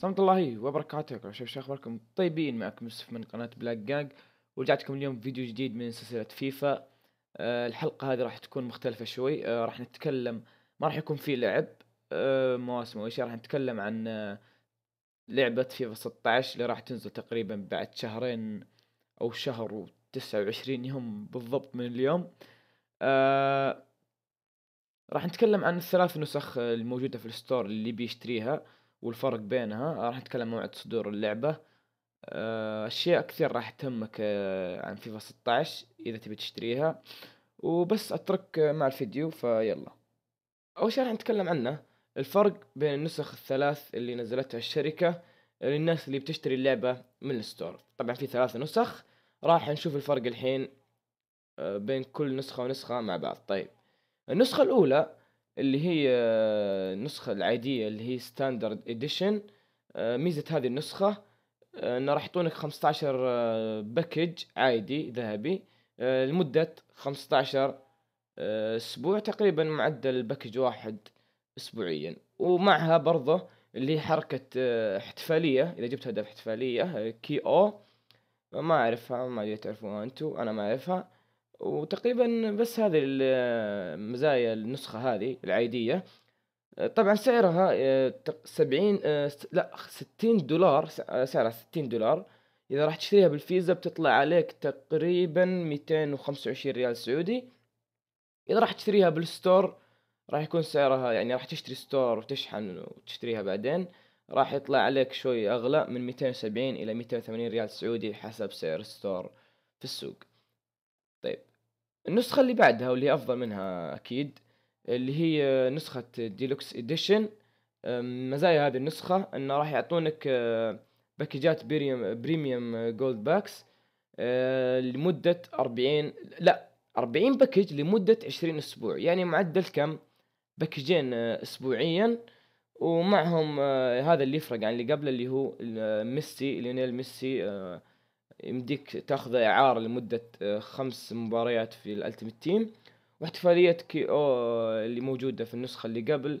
سلام الله وبركاته كل شو اخباركم طيبين معكم يوسف من قناة بلاك جاج ورجعتكم اليوم فيديو جديد من سلسلة فيفا أه الحلقة هذه راح تكون مختلفة شوي أه راح نتكلم ما راح يكون في لعب أه مواسم او شيء راح نتكلم عن آه، لعبة فيفا 16 اللي راح تنزل تقريبا بعد شهرين او شهر و 29 يوم بالضبط من اليوم آه، راح نتكلم عن الثلاث نسخ الموجودة في الستور اللي بيشتريها والفرق بينها راح نتكلم موعد صدور اللعبة آه، أشياء كثير راح تهمك آه، عن فيفا 16 إذا تبي تشتريها وبس أترك آه، مع الفيديو فيلا أول شيء راح نتكلم عنه الفرق بين النسخ الثلاث اللي نزلتها الشركة للناس اللي بتشتري اللعبة من الستور طبعا في ثلاث نسخ راح نشوف الفرق الحين بين كل نسخة ونسخة مع بعض طيب النسخة الأولى اللي هي آه، النسخة العادية اللي هي ستاندرد اديشن آه، ميزة هذه النسخة آه، انه راح يعطونك 15 باكج عادي ذهبي لمدة 15 اسبوع تقريبا معدل باكج واحد اسبوعيا ومعها برضه اللي هي حركة احتفالية اذا جبت هدف احتفالية كي او ما اعرفها ما ادري تعرفوها انتو انا ما اعرفها وتقريبا بس هذه المزايا النسخة هذه العادية طبعا سعرها آه، سبعين آه، لا ستين دولار آه، سعرها ستين دولار إذا راح تشتريها بالفيزا بتطلع عليك تقريبا ميتين وخمسة وعشرين ريال سعودي إذا راح تشتريها بالستور راح يكون سعرها يعني راح تشتري ستور وتشحن وتشتريها بعدين راح يطلع عليك شوي أغلى من ميتين وسبعين إلى ميتين وثمانين ريال سعودي حسب سعر ستور في السوق طيب النسخة اللي بعدها واللي أفضل منها أكيد اللي هي نسخة ديلوكس إديشن مزايا هذه النسخة إنه راح يعطونك آه، باكجات بريم بريميوم جولد باكس آه، لمدة أربعين لا أربعين باكج لمدة عشرين أسبوع يعني معدل كم باكجين آه، أسبوعيا ومعهم هذا اللي يفرق عن اللي قبله اللي هو ميسي ليونيل ميسي يمديك تاخذ اعارة لمدة آه، خمس مباريات في الالتيمت تيم واحتفالية كي او اللي موجودة في النسخة اللي قبل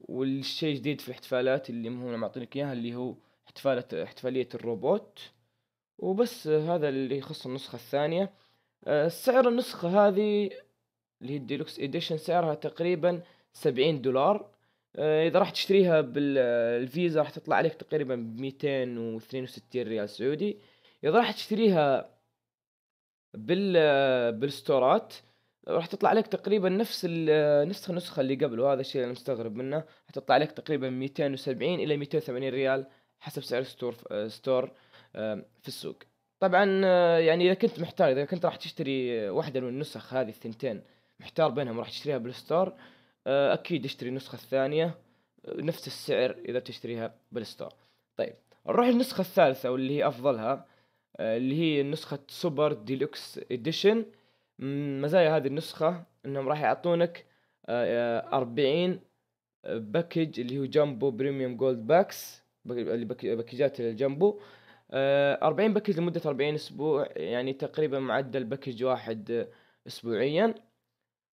والشيء جديد في الاحتفالات اللي هم معطينك اياها اللي هو احتفالة احتفالية الروبوت وبس هذا اللي يخص النسخة الثانية آه، سعر النسخة هذه اللي هي الديلوكس اديشن سعرها تقريبا سبعين دولار آه، اذا راح تشتريها بالفيزا راح تطلع عليك تقريبا بميتين واثنين وستين ريال سعودي اذا راح تشتريها بال بالستورات راح تطلع لك تقريبا نفس النسخه النسخه اللي قبل وهذا الشيء اللي انا مستغرب منه حتطلع لك تقريبا 270 الى 280 ريال حسب سعر ستور ستور في السوق طبعا آه، يعني اذا كنت محتار اذا كنت راح تشتري واحده من النسخ هذه الثنتين محتار بينهم راح تشتريها بالستور آه، اكيد اشتري النسخه الثانيه نفس السعر اذا بتشتريها بالستور طيب نروح للنسخه الثالثه واللي هي افضلها آه، اللي هي نسخة سوبر ديلوكس اديشن مزايا هذه النسخة انهم راح يعطونك آه، أربعين باكج آه، اللي هو جامبو بريميوم جولد باكس باكجات الجامبو أربعين باكج لمدة أربعين أسبوع يعني تقريبا معدل باكج واحد أسبوعيا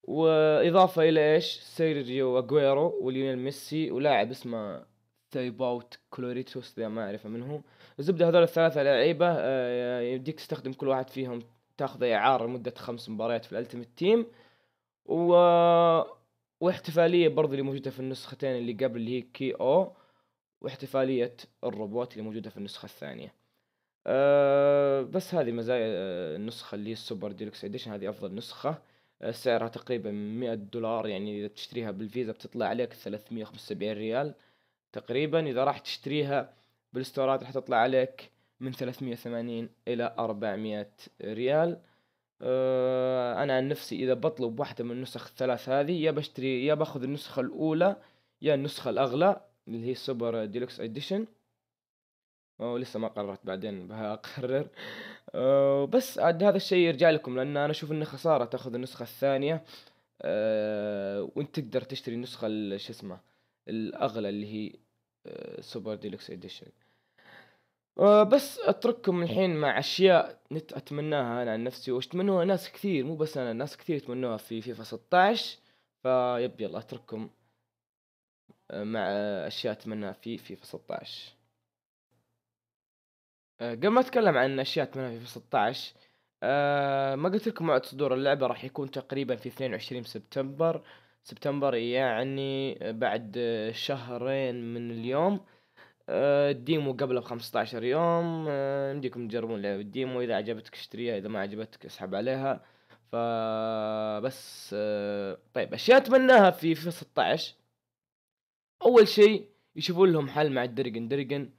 وإضافة إلى إيش سيرجيو أجويرو وليونيل ميسي ولاعب اسمه ستايباوت كلوريتوس ذا ما اعرفه من هو الزبده هذول الثلاثه لعيبه آه، يديك تستخدم كل واحد فيهم تاخذ اعاره لمده خمس مباريات في الالتيمت تيم و واحتفاليه برضه اللي موجوده في النسختين اللي قبل اللي هي كي او واحتفاليه الروبوت اللي موجوده في النسخه الثانيه أه بس هذه مزايا آه، النسخة اللي هي السوبر ديلكس اديشن هذه أفضل نسخة آه، سعرها تقريبا 100 دولار يعني إذا بتشتريها بالفيزا بتطلع عليك 375 ريال تقريبا إذا راح تشتريها بالستورات راح تطلع عليك من 380 إلى 400 ريال آه، أنا عن نفسي إذا بطلب واحدة من النسخ الثلاث هذه يا بشتري يا باخذ النسخة الأولى يا النسخة الأغلى اللي هي السوبر ديلوكس اديشن ولسه ما قررت بعدين بقرر أه بس عاد هذا الشيء يرجع لكم لان انا اشوف انه خساره تاخذ النسخه الثانيه أه وانت تقدر تشتري النسخه شو اسمه الاغلى اللي هي سوبر ديلوكس اديشن آه، بس اترككم الحين مع اشياء نت اتمناها انا عن نفسي واتمنوها ناس كثير مو بس انا ناس كثير يتمنوها في فيفا 16 فيب يلا اترككم آه، مع اشياء اتمناها في فيفا 16 آه، قبل ما اتكلم عن اشياء اتمناها في فيفا 16 ما قلت لكم موعد صدور اللعبة راح يكون تقريبا في 22 سبتمبر سبتمبر يعني بعد شهرين من اليوم الديمو آه، قبله ب 15 يوم يمديكم آه، تجربون لعبة الديمو إذا عجبتك اشتريها إذا ما عجبتك اسحب عليها فبس آه، طيب أشياء أتمناها في في 16 أول شيء يشوفون لهم حل مع الدرجن درجن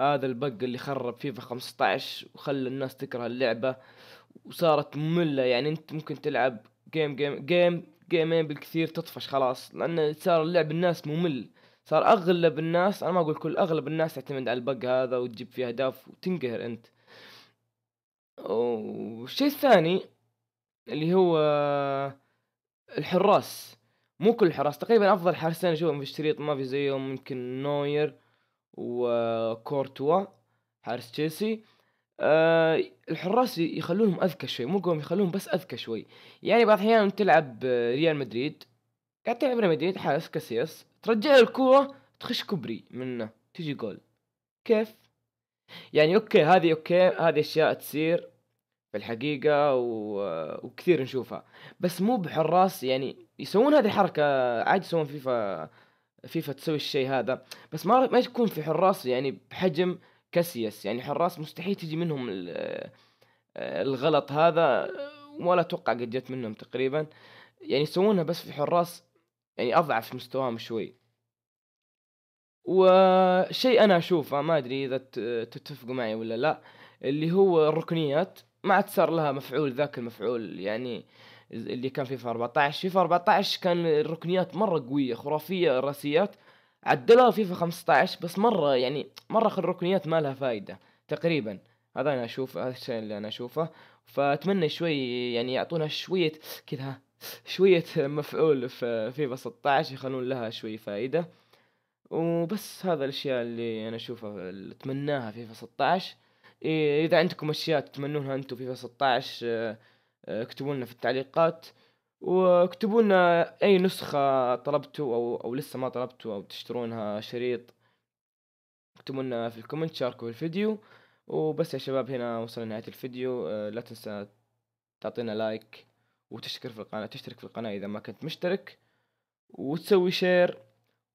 هذا البق اللي خرب فيفا 15 وخلى الناس تكره اللعبة وصارت مملة يعني أنت ممكن تلعب جيم جيم جيم جيمين بالكثير تطفش خلاص لان صار اللعب الناس ممل صار اغلب الناس انا ما اقول كل اغلب الناس تعتمد على البق هذا وتجيب فيه اهداف وتنقهر انت والشيء الثاني اللي هو الحراس مو كل الحراس تقريبا افضل حارسين اشوفهم في الشريط ما في زيهم يمكن نوير وكورتوا حارس تشيلسي آه، الحراس يخلونهم اذكى شوي مو قوم يخلونهم بس اذكى شوي يعني بعض الاحيان تلعب آه، ريال مدريد قاعد تلعب ريال مدريد حارس كاسياس ترجع له الكوره تخش كوبري منه تجي جول كيف يعني اوكي هذه اوكي هذه اشياء تصير في الحقيقة و... آه، وكثير نشوفها بس مو بحراس يعني يسوون هذه الحركة عادي يسوون فيفا فيفا تسوي الشيء هذا بس ما ما تكون في حراس يعني بحجم كاسياس يعني حراس مستحيل تجي منهم آه، الغلط هذا ولا اتوقع قد جت منهم تقريبا يعني يسوونها بس في حراس يعني اضعف مستواهم شوي وشيء انا اشوفه ما ادري اذا تتفقوا معي ولا لا اللي هو الركنيات ما عاد صار لها مفعول ذاك المفعول يعني اللي كان في 14 في 14 كان الركنيات مره قويه خرافيه الراسيات عدلوها فيفا 15 بس مره يعني مره خلوا الركنيات ما لها فايده تقريبا هذا انا اشوف هذا الشيء اللي انا اشوفه فاتمنى شوي يعني يعطونا شويه كذا شويه مفعول في فيفا 16 يخلون لها شوي فائده وبس هذا الاشياء اللي انا اشوفها اللي اتمناها فيفا 16 إيه، اذا عندكم اشياء تتمنونها انتم فيفا 16 آه، آه، اكتبوا لنا في التعليقات واكتبوا لنا اي نسخة طلبتوا او او لسه ما طلبتوا او تشترونها شريط اكتبوا لنا في الكومنت شاركوا في الفيديو وبس يا شباب هنا وصلنا نهايه الفيديو آه، لا تنسى تعطينا لايك وتشترك في القناة تشترك في القناة اذا ما كنت مشترك وتسوي شير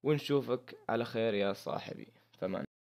ونشوفك على خير يا صاحبي فمان